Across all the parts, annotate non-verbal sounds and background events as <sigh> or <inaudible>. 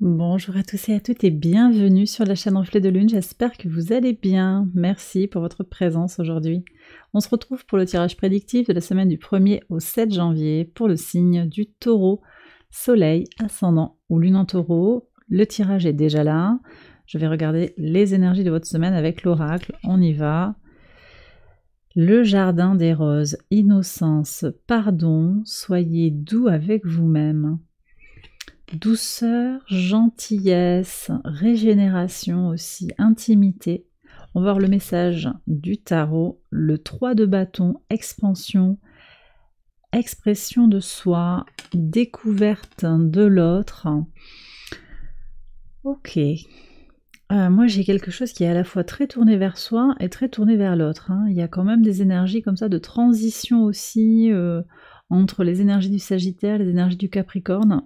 Bonjour à tous et à toutes et bienvenue sur la chaîne Reflet de Lune, j'espère que vous allez bien, merci pour votre présence aujourd'hui. On se retrouve pour le tirage prédictif de la semaine du 1er au 7 janvier pour le signe du taureau, soleil, ascendant ou lune en taureau. Le tirage est déjà là, je vais regarder les énergies de votre semaine avec l'oracle, on y va. Le jardin des roses, innocence, pardon, soyez doux avec vous-même douceur, gentillesse, régénération aussi, intimité. On va voir le message du tarot, le 3 de bâton, expansion, expression de soi, découverte de l'autre. Ok. Euh, moi, j'ai quelque chose qui est à la fois très tourné vers soi et très tourné vers l'autre. Hein. Il y a quand même des énergies comme ça de transition aussi euh, entre les énergies du Sagittaire, les énergies du Capricorne.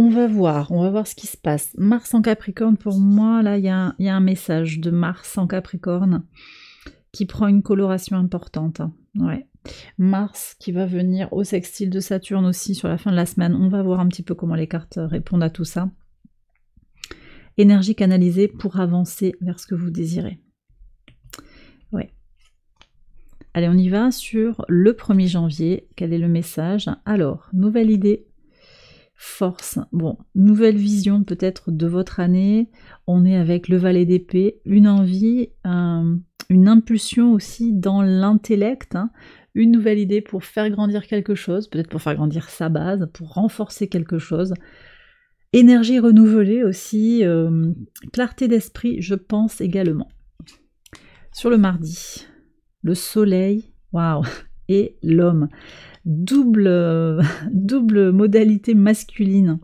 On va voir, on va voir ce qui se passe. Mars en Capricorne, pour moi, là, il y, a un message de Mars en Capricorne qui prend une coloration importante. Mars qui va venir au sextile de Saturne aussi sur la fin de la semaine. On va voir un petit peu comment les cartes répondent à tout ça. Énergie canalisée pour avancer vers ce que vous désirez. Ouais. Allez, on y va sur le 1er janvier. Quel est le message Alors, nouvelle idée, force. Bon, nouvelle vision peut-être de votre année. On est avec le valet d'épée, une envie, une impulsion aussi dans l'intellect, hein. une nouvelle idée pour faire grandir quelque chose, peut-être pour faire grandir sa base, pour renforcer quelque chose. Énergie renouvelée aussi, euh, clarté d'esprit, je pense également. Sur le mardi, le soleil, waouh, et l'homme. Double, euh, <laughs> double modalité masculine.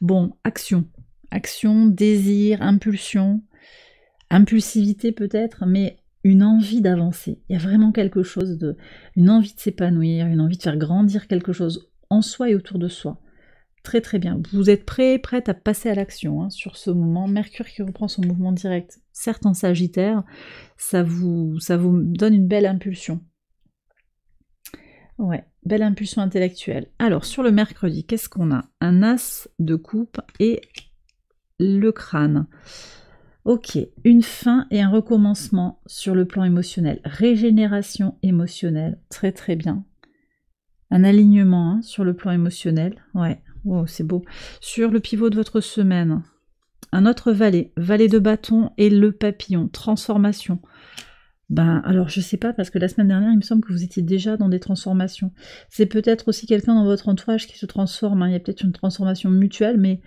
Bon, action. Action, désir, impulsion, impulsivité peut-être, mais une envie d'avancer. Il y a vraiment quelque chose de... une envie de s'épanouir, une envie de faire grandir quelque chose en soi et autour de soi. Très très bien. Vous êtes prêt, prête à passer à l'action hein, sur ce moment. Mercure qui reprend son mouvement direct, certes en Sagittaire, ça vous, ça vous donne une belle impulsion. Ouais, belle impulsion intellectuelle. Alors, sur le mercredi, qu'est-ce qu'on a Un as de coupe et le crâne. Ok, une fin et un recommencement sur le plan émotionnel. Régénération émotionnelle, très très bien. Un alignement hein, sur le plan émotionnel, ouais, c'est beau. Sur le pivot de votre semaine, un autre valet, valet de bâton et le papillon, transformation. Ben, alors je sais pas, parce que la semaine dernière, il me semble que vous étiez déjà dans des transformations. C'est peut-être aussi quelqu'un dans votre entourage qui se transforme, hein. il y a peut-être une transformation mutuelle, mais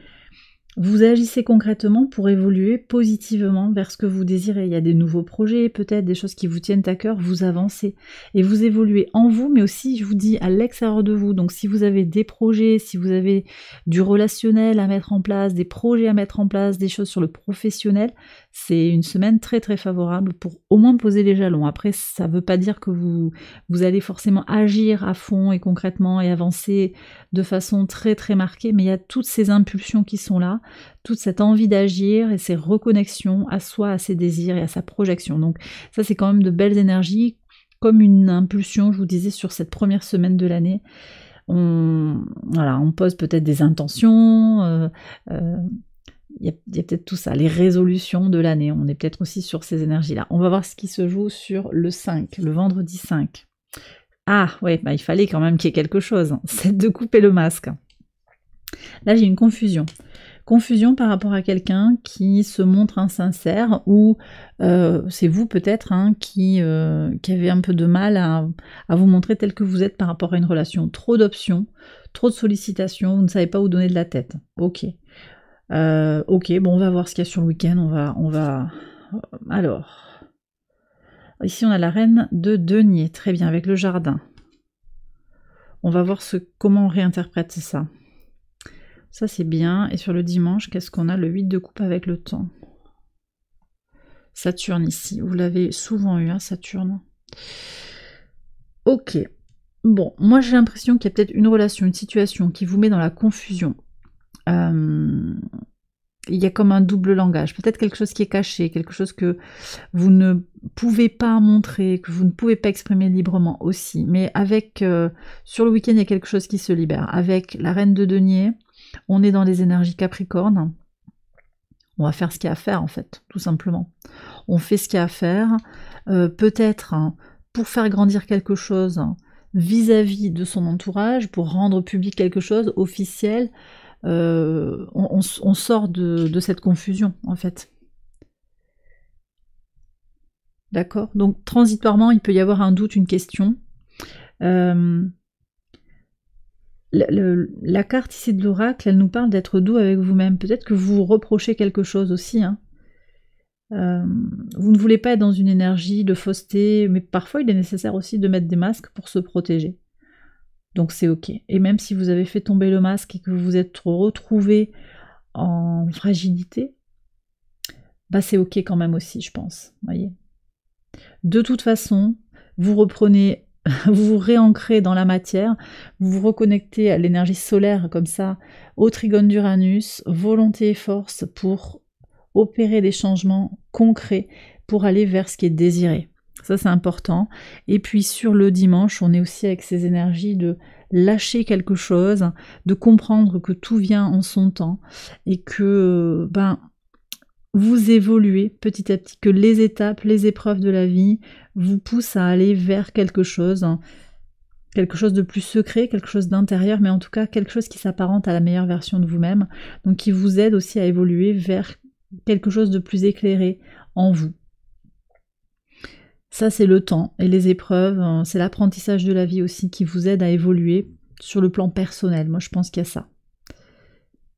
vous agissez concrètement pour évoluer positivement vers ce que vous désirez. Il y a des nouveaux projets, peut-être des choses qui vous tiennent à cœur, vous avancez et vous évoluez en vous, mais aussi, je vous dis, à l'extérieur de vous. Donc si vous avez des projets, si vous avez du relationnel à mettre en place, des projets à mettre en place, des choses sur le professionnel, c'est une semaine très très favorable pour au moins poser les jalons. Après, ça ne veut pas dire que vous, vous allez forcément agir à fond et concrètement et avancer de façon très très marquée, mais il y a toutes ces impulsions qui sont là, toute cette envie d'agir et ces reconnexions à soi, à ses désirs et à sa projection. Donc ça, c'est quand même de belles énergies, comme une impulsion, je vous disais, sur cette première semaine de l'année on, voilà, on pose peut-être des intentions, euh, euh, il y a, peut-être tout ça, les résolutions de l'année, on est peut-être aussi sur ces énergies-là. On va voir ce qui se joue sur le 5, le vendredi 5. Ah ouais, bah, il fallait quand même qu'il y ait quelque chose, hein. <laughs> c'est de couper le masque. Là j'ai une confusion. Confusion par rapport à quelqu'un qui se montre insincère ou euh, c'est vous peut-être hein, euh, qui, avez un peu de mal à, vous montrer tel que vous êtes par rapport à une relation. Trop d'options, trop de sollicitations, vous ne savez pas où donner de la tête. Ok. Euh, ok, bon, on va voir ce qu'il y a sur le week-end. On va, on va. Euh, alors, ici on a la reine de denier. Très bien, avec le jardin. On va voir ce, comment on réinterprète ça. Ça c'est bien. Et sur le dimanche, qu'est-ce qu'on a Le 8 de coupe avec le temps. Saturne ici. Vous l'avez souvent eu, un hein, Saturne. Ok. Bon, moi j'ai l'impression qu'il y a peut-être une relation, une situation qui vous met dans la confusion. Euh, il y a comme un double langage, peut-être quelque chose qui est caché, quelque chose que vous ne pouvez pas montrer, que vous ne pouvez pas exprimer librement aussi. Mais avec, euh, sur le week-end, il y a quelque chose qui se libère. Avec la reine de denier, on est dans les énergies Capricorne. On va faire ce qu'il y a à faire, en fait, tout simplement. On fait ce qu'il y a à faire. Euh, peut-être hein, pour faire grandir quelque chose vis à -vis de son entourage, pour rendre public quelque chose officiel, euh, on, sort de, cette confusion, en fait. D'accord Donc, transitoirement, il peut y avoir un doute, une question. Euh, la carte ici de l'oracle, elle nous parle d'être doux avec vous-même. Peut-être que vous reprochez quelque chose aussi. Hein. Euh, vous ne voulez pas être dans une énergie de fausseté, mais parfois il est nécessaire aussi de mettre des masques pour se protéger. Donc c'est ok. Et même si vous avez fait tomber le masque et que vous vous êtes retrouvé en fragilité, bah c'est ok quand même aussi, je pense. Voyez. De toute façon, vous reprenez, <laughs> vous vous réancrez dans la matière, vous vous reconnectez à l'énergie solaire comme ça, au trigone d'Uranus, volonté et force pour opérer des changements concrets pour aller vers ce qui est désiré. Ça, c'est important. Et puis sur le dimanche, on est aussi avec ces énergies de lâcher quelque chose, de comprendre que tout vient en son temps et que ben vous évoluez petit à petit, que les étapes, les épreuves de la vie vous poussent à aller vers quelque chose, hein. quelque chose de plus secret, quelque chose d'intérieur, mais en tout cas quelque chose qui s'apparente à la meilleure version de vous-même, donc qui vous aide aussi à évoluer vers quelque chose de plus éclairé en vous. Ça, c'est le temps et les épreuves, hein. c'est l'apprentissage de la vie aussi qui vous aide à évoluer sur le plan personnel. Moi, je pense qu'il y a ça.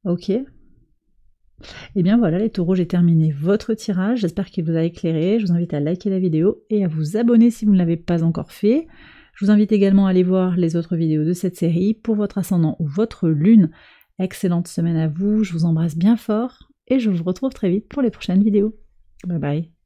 Ok Eh bien voilà les taureaux, j'ai terminé votre tirage, j'espère qu'il vous a éclairé, je vous invite à liker la vidéo et à vous abonner si vous ne l'avez pas encore fait. Je vous invite également à aller voir les autres vidéos de cette série pour votre ascendant ou votre lune. Excellente semaine à vous, je vous embrasse bien fort et je vous retrouve très vite pour les prochaines vidéos. Bye bye